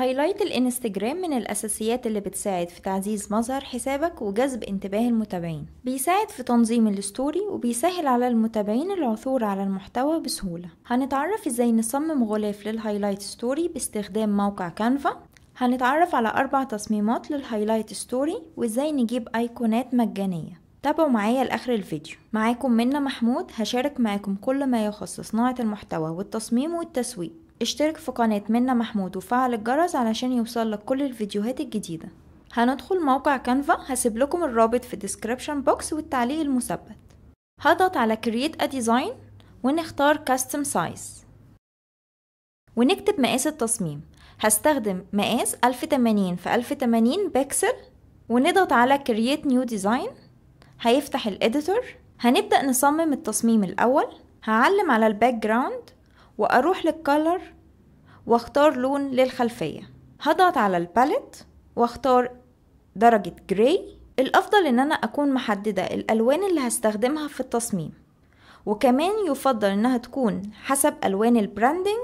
هايلايت الانستجرام من الأساسيات اللي بتساعد في تعزيز مظهر حسابك وجذب انتباه المتابعين بيساعد في تنظيم الستوري وبيسهل على المتابعين العثور على المحتوى بسهولة هنتعرف ازاي نصمم غلاف للهايلايت ستوري باستخدام موقع كانفا هنتعرف على أربع تصميمات للهايلايت ستوري وازاي نجيب أيقونات مجانية تابعوا معايا لاخر الفيديو معاكم منا محمود هشارك معاكم كل ما يخص صناعه المحتوى والتصميم والتسويق اشترك في قناة منا محمود وفعل الجرس علشان يوصلك كل الفيديوهات الجديدة هندخل موقع كانفا هسيب لكم الرابط في الديسكريبشن بوكس والتعليق المثبت هضغط على create a design ونختار custom size ونكتب مقاس التصميم هستخدم مقاس 1080 في 1080 بكسل ونضغط على create new design هيفتح الاديتور هنبدأ نصمم التصميم الأول هعلم على الباك جراوند واروح للكالر واختار لون للخلفية هضغط على الباليت واختار درجة جراي الافضل ان انا اكون محددة الالوان اللي هستخدمها في التصميم وكمان يفضل انها تكون حسب الوان البراندنج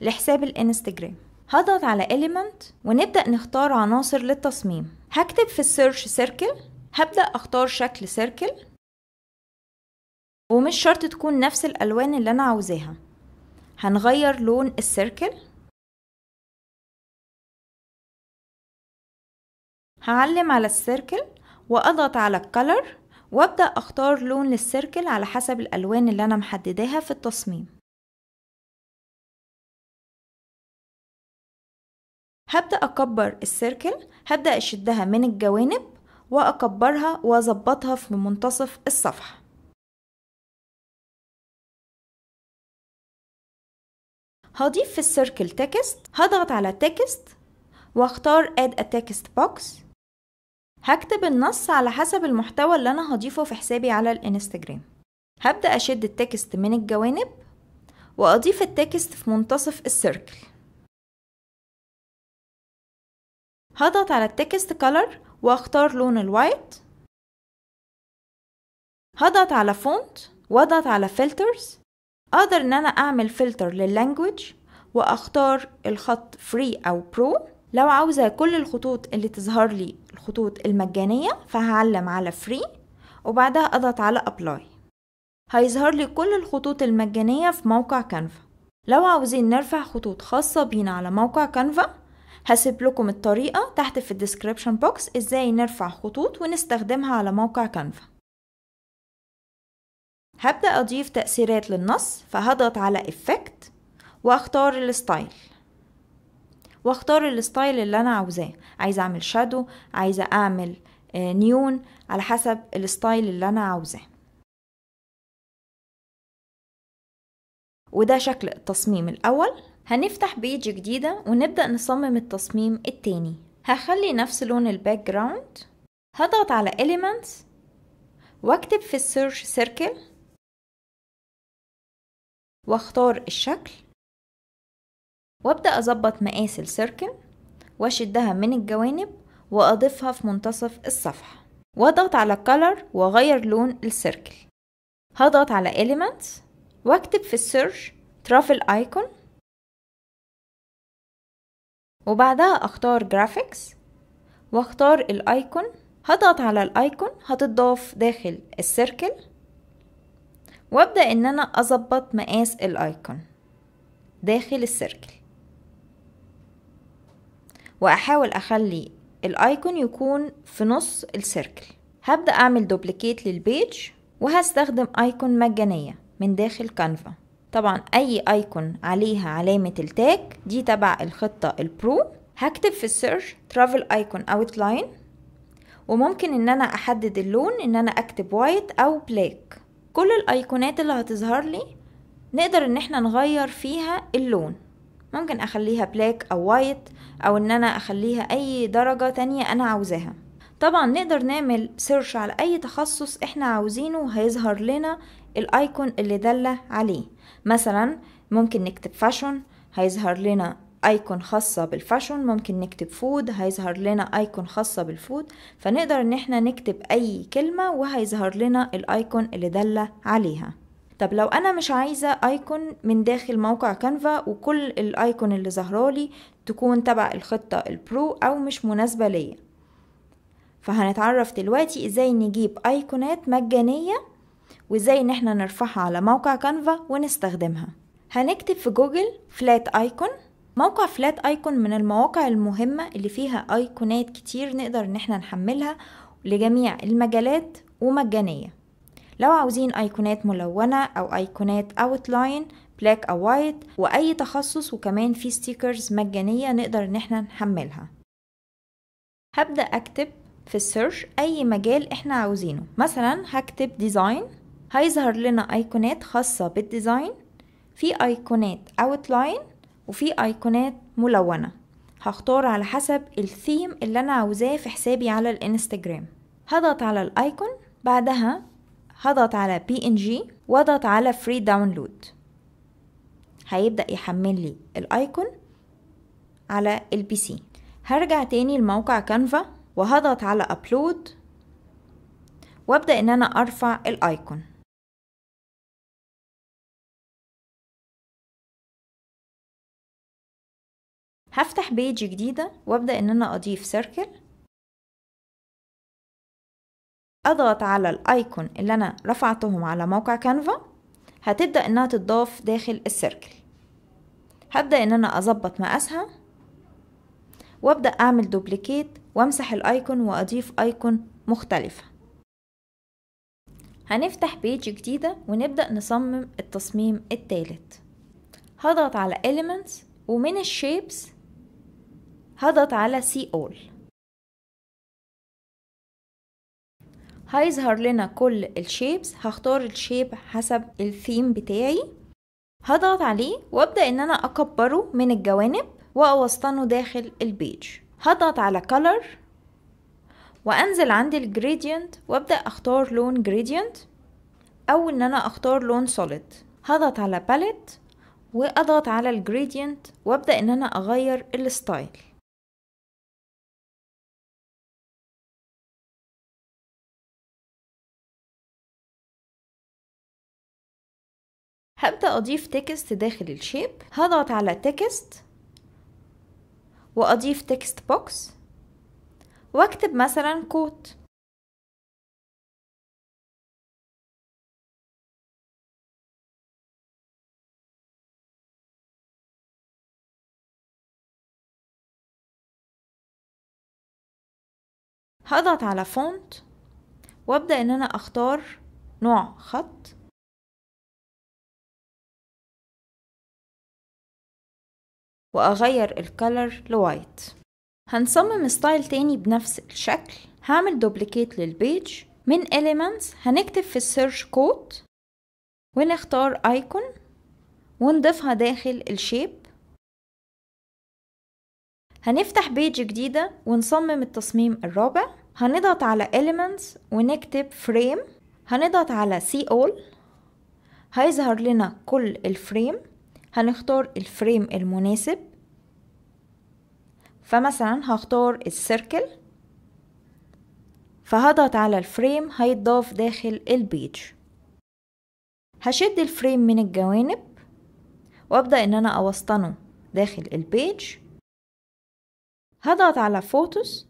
لحساب الانستجرام هضغط على element ونبدأ نختار عناصر للتصميم هكتب في السيرش سيركل هبدأ اختار شكل سيركل ومش شرط تكون نفس الالوان اللي انا عاوزاها هنغير لون السيركل هعلم على السيركل واضغط على الكلر وابدأ اختار لون للسيركل على حسب الالوان اللي انا محدداها في التصميم هبدأ اكبر السيركل هبدأ اشدها من الجوانب واكبرها واظبطها في منتصف الصفحه هضيف في السيركل تكست هضغط على تكست واختار add a text box هكتب النص على حسب المحتوى اللي انا هضيفه في حسابي على الانستجرام هبدأ اشد التكست من الجوانب واضيف التكست في منتصف السيركل هضغط على التكست كولر واختار لون الوايت هضغط على فونت واضغط على فلترز اقدر ان انا اعمل فلتر لللانجوج واختار الخط فري او برو لو عاوزة كل الخطوط اللي تظهر لي الخطوط المجانية فهعلم على فري وبعدها اضغط على ابلاي هيظهر لي كل الخطوط المجانية في موقع كانفا لو عاوزين نرفع خطوط خاصة بينا على موقع كانفا هسيب لكم الطريقة تحت في الديسكريبشن بوكس ازاي نرفع خطوط ونستخدمها على موقع كانفا هبدأ أضيف تأثيرات للنص فهضغط على إفكت واختار الستايل واختار الستايل اللي انا عاوزاه عايزه اعمل شادو عايزه اعمل نيون آه، على حسب الستايل اللي انا عاوزاه وده شكل التصميم الاول هنفتح بيج جديده ونبدا نصمم التصميم التاني هخلي نفس لون الباك جراوند هضغط على elements واكتب في السيرش سيركل واختار الشكل وابدأ أظبط مقاس السيركل واشدها من الجوانب وأضيفها في منتصف الصفحة واضغط على Color واغير لون السيركل هضغط على Elements واكتب في السيرش ترافل ايكون وبعدها اختار جرافيكس واختار الايكون هضغط على الايكون هتضاف داخل السيركل وابدأ ان انا اظبط مقاس الايكون داخل السيركل واحاول اخلي الايكون يكون في نص السيركل هبدأ اعمل دوبليكيت للبيج وهستخدم ايكون مجانية من داخل كانفا طبعا اي ايكون عليها علامة التاج دي تبع الخطة البرو هكتب في السيرش ترافل ايكون اوت لاين وممكن ان انا احدد اللون ان انا اكتب وايت او بلاك كل الايقونات اللي هتظهر لي نقدر ان احنا نغير فيها اللون ممكن اخليها بلاك او وايت او ان انا اخليها اي درجة تانية انا عاوزاها طبعا نقدر نعمل سيرش على اي تخصص احنا عاوزينه هيظهر لنا الايكون اللي دل عليه مثلا ممكن نكتب فاشون هيظهر لنا ايكون خاصة بالفاشون ممكن نكتب فود هيظهر لنا ايكون خاصة بالفود فنقدر ان احنا نكتب اي كلمة وهيظهر لنا الايكون اللي دل عليها طب لو انا مش عايزة ايكون من داخل موقع كانفا وكل الايكون اللي ظهرالي تكون تبع الخطة البرو او مش مناسبة ليا فهنتعرف دلوقتي ازاي نجيب ايقونات مجانية وازاي ان احنا نرفعها على موقع كانفا ونستخدمها هنكتب في جوجل فلات ايكون موقع فلات ايكون من المواقع المهمة اللي فيها ايقونات كتير نقدر ان احنا نحملها لجميع المجالات ومجانية لو عاوزين ايقونات ملونة او ايقونات اوتلاين بلاك او وايت واي تخصص وكمان في ستيكرز مجانية نقدر ان احنا نحملها هبدأ اكتب في السيرش اي مجال احنا عاوزينه مثلا هكتب ديزاين هيظهر لنا ايقونات خاصة بالديزاين في ايقونات اوتلاين وفي ايقونات ملونة هختار على حسب الثيم اللي انا عاوزاه في حسابي على الانستجرام هضغط على الايقون بعدها هضغط على بي ان جي واضغط على فري داونلود هيبدأ يحمل لي الايقون على البي سي هرجع تاني لموقع كانفا وهضغط على ابلود وابدأ ان انا ارفع الايقون هفتح بيج جديدة وابدأ ان انا اضيف سيركل اضغط على الايكون اللي انا رفعتهم على موقع كانفا هتبدأ انها تتضاف داخل السيركل هبدأ ان انا اظبط مقاسها وابدأ اعمل دوبليكيت وامسح الايكون واضيف ايكون مختلفة هنفتح بيج جديدة ونبدأ نصمم التصميم الثالث هضغط على Elements ومن الشيبس هضغط على see all هيظهر لنا كل الشيبس هختار الشيب حسب الثيم بتاعي هضغط عليه وابدأ ان انا اكبره من الجوانب واوسطنه داخل البيج هضغط على color وانزل عند الجريدينت وابدأ اختار لون جريدينت او ان انا اختار لون solid هضغط على باليت واضغط على الجريدينت وابدأ ان انا اغير الستايل هبدأ أضيف تكست داخل الشيب هضغط على تكست وأضيف تكست بوكس وأكتب مثلا كوت هضغط على فونت وابدأ ان انا اختار نوع خط وأغير الكالر لوايت هنصمم ستايل تاني بنفس الشكل هعمل دوبليكيت للبيج من elements هنكتب في السيرش كود ونختار ايكون ونضيفها داخل الشيب هنفتح بيج جديدة ونصمم التصميم الرابع هنضغط على elements ونكتب فريم هنضغط على see all هيظهر لنا كل الفريم هنختار الفريم المناسب فمثلا هختار السيركل فهضغط على الفريم هيتضاف داخل البيج هشد الفريم من الجوانب وابدأ ان انا اوسطنه داخل البيج هضغط على فوتوس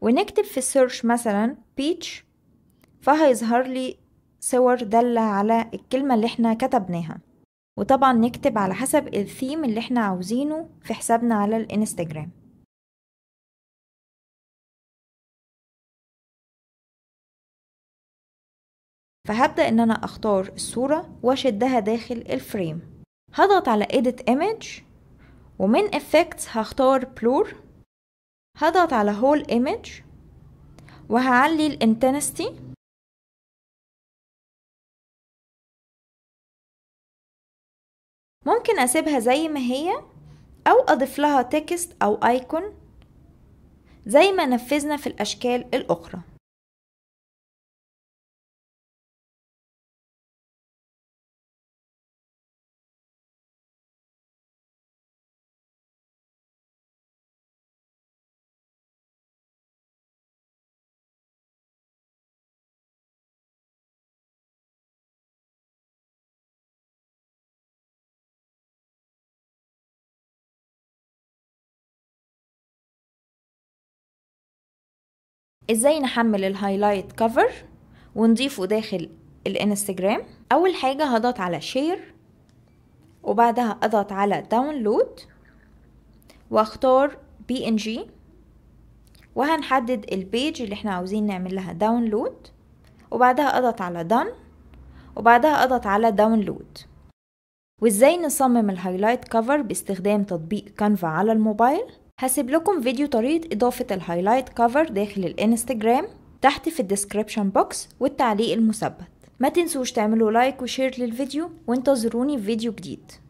ونكتب في السيرش مثلا بيتش فهيظهر لي صور دالة على الكلمة اللي احنا كتبناها وطبعا نكتب على حسب الثيم اللي احنا عاوزينه في حسابنا على الانستجرام فهبدأ ان انا اختار الصورة واشدها داخل الفريم هضغط على edit image ومن effects هختار blur هضغط على whole image وهعلي الانتنستي ممكن اسيبها زي ما هي او اضيف لها تكست او ايكون زي ما نفذنا في الاشكال الاخرى ازاي نحمل الهايلايت كفر ونضيفه داخل الانستجرام اول حاجة هضغط على شير وبعدها اضغط على داونلود واختار بي ان جي وهنحدد البيج اللي احنا عاوزين نعمل لها داونلود وبعدها اضغط على done وبعدها اضغط على داونلود وازاي نصمم الهايلايت كفر باستخدام تطبيق كانفا على الموبايل هسيب لكم فيديو طريقة إضافة الهايلايت كفر داخل الانستجرام تحت في الديسكريبشن بوكس والتعليق المثبت ما تنسوش تعملوا لايك وشير للفيديو وانتظروني في فيديو جديد